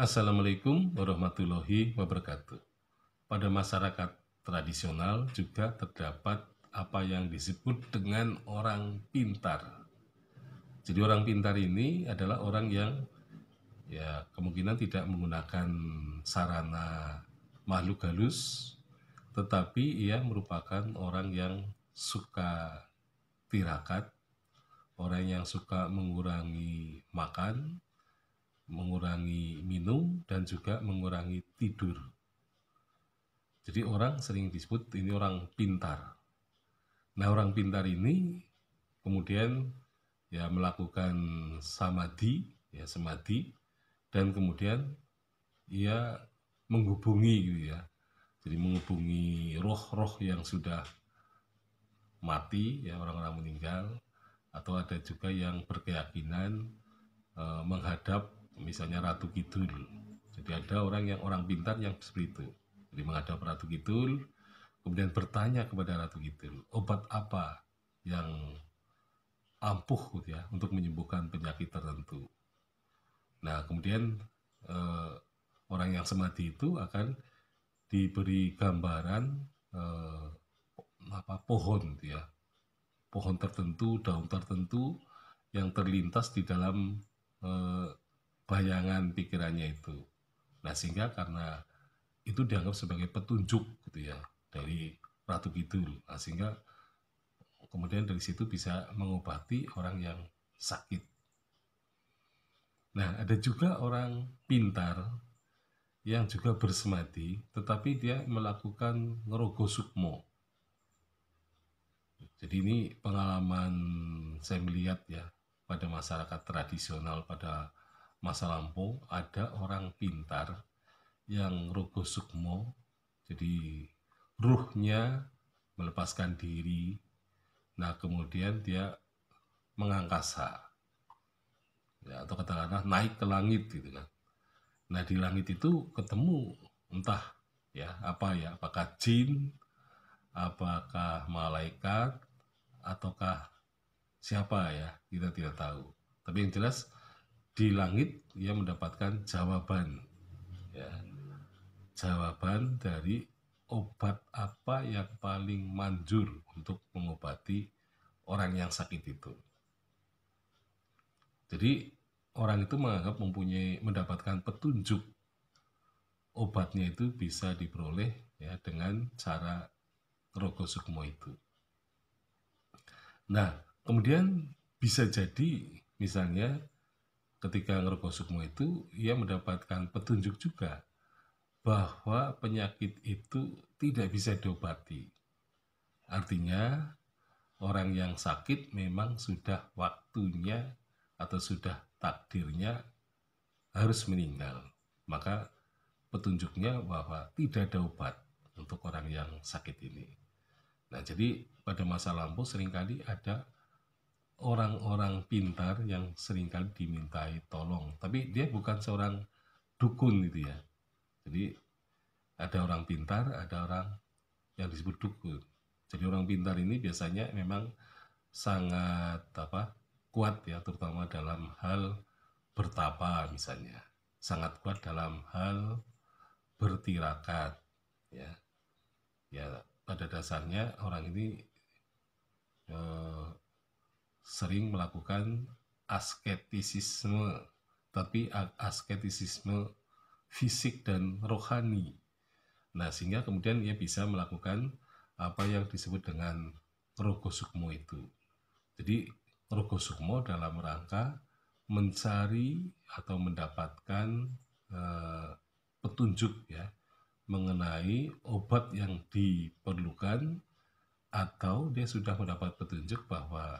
Assalamualaikum warahmatullahi wabarakatuh. Pada masyarakat tradisional juga terdapat apa yang disebut dengan orang pintar. Jadi orang pintar ini adalah orang yang ya kemungkinan tidak menggunakan sarana makhluk halus, tetapi ia merupakan orang yang suka tirakat, orang yang suka mengurangi makan, mengurangi minum dan juga mengurangi tidur. Jadi orang sering disebut ini orang pintar. Nah orang pintar ini kemudian ya melakukan samadhi, ya samadhi, dan kemudian ia menghubungi gitu ya. Jadi menghubungi roh-roh yang sudah mati, ya orang-orang meninggal, atau ada juga yang berkeyakinan e, menghadap misalnya Ratu Kidul jadi ada orang yang orang pintar yang seperti itu jadi menghadap Ratu Kidul kemudian bertanya kepada Ratu Kidul obat apa yang ampuh gitu ya untuk menyembuhkan penyakit tertentu nah kemudian eh, orang yang semati itu akan diberi gambaran eh, apa pohon gitu ya pohon tertentu daun tertentu yang terlintas di dalam eh, bayangan pikirannya itu. Nah sehingga karena itu dianggap sebagai petunjuk gitu ya dari Ratu Kidul. Nah, sehingga kemudian dari situ bisa mengobati orang yang sakit. Nah, ada juga orang pintar yang juga bersemadi, tetapi dia melakukan ngerogo sukmo. Jadi ini pengalaman saya melihat ya pada masyarakat tradisional, pada masa lampau ada orang pintar yang rogo sukmo jadi ruhnya melepaskan diri nah kemudian dia mengangkasa ya, atau katakanlah naik ke langit gitu kan nah di langit itu ketemu entah ya apa ya apakah jin apakah malaikat ataukah siapa ya kita tidak tahu tapi yang jelas di langit ia mendapatkan jawaban ya jawaban dari obat apa yang paling manjur untuk mengobati orang yang sakit itu jadi orang itu menganggap mempunyai mendapatkan petunjuk obatnya itu bisa diperoleh ya dengan cara rogo sukmo itu. Nah, kemudian bisa jadi misalnya ketika ngerogoh sukmo itu ia mendapatkan petunjuk juga bahwa penyakit itu tidak bisa diobati. Artinya orang yang sakit memang sudah waktunya atau sudah takdirnya harus meninggal. Maka petunjuknya bahwa tidak ada obat untuk orang yang sakit ini. Nah, jadi pada masa lampau seringkali ada orang-orang pintar yang seringkali dimintai tolong tapi dia bukan seorang dukun gitu ya jadi ada orang pintar ada orang yang disebut dukun jadi orang pintar ini biasanya memang sangat apa kuat ya terutama dalam hal bertapa misalnya sangat kuat dalam hal bertirakat ya ya pada dasarnya orang ini eh, sering melakukan asketisisme, tapi asketisisme fisik dan rohani. Nah, sehingga kemudian ia bisa melakukan apa yang disebut dengan rogo itu. Jadi, rogo dalam rangka mencari atau mendapatkan eh, petunjuk ya mengenai obat yang diperlukan atau dia sudah mendapat petunjuk bahwa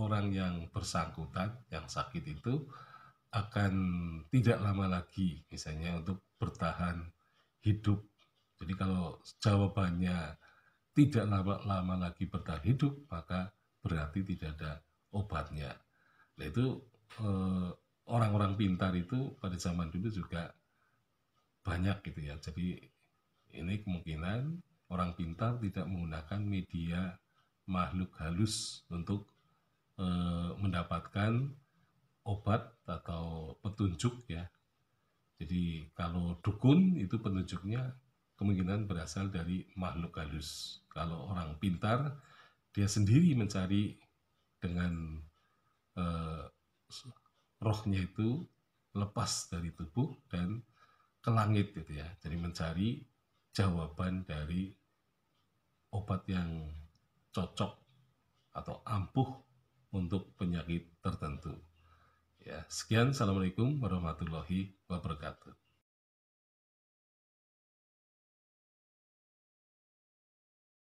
orang yang bersangkutan yang sakit itu akan tidak lama lagi misalnya untuk bertahan hidup. Jadi kalau jawabannya tidak lama-lama lagi bertahan hidup, maka berarti tidak ada obatnya. Nah itu orang eh, orang-orang pintar itu pada zaman dulu juga banyak gitu ya. Jadi ini kemungkinan orang pintar tidak menggunakan media makhluk halus untuk Eh, mendapatkan obat atau petunjuk ya. Jadi kalau dukun itu petunjuknya kemungkinan berasal dari makhluk halus. Kalau orang pintar dia sendiri mencari dengan eh, rohnya itu lepas dari tubuh dan ke langit gitu ya. Jadi mencari jawaban dari obat yang cocok atau ampuh untuk penyakit tertentu. Ya, sekian. Assalamualaikum warahmatullahi wabarakatuh.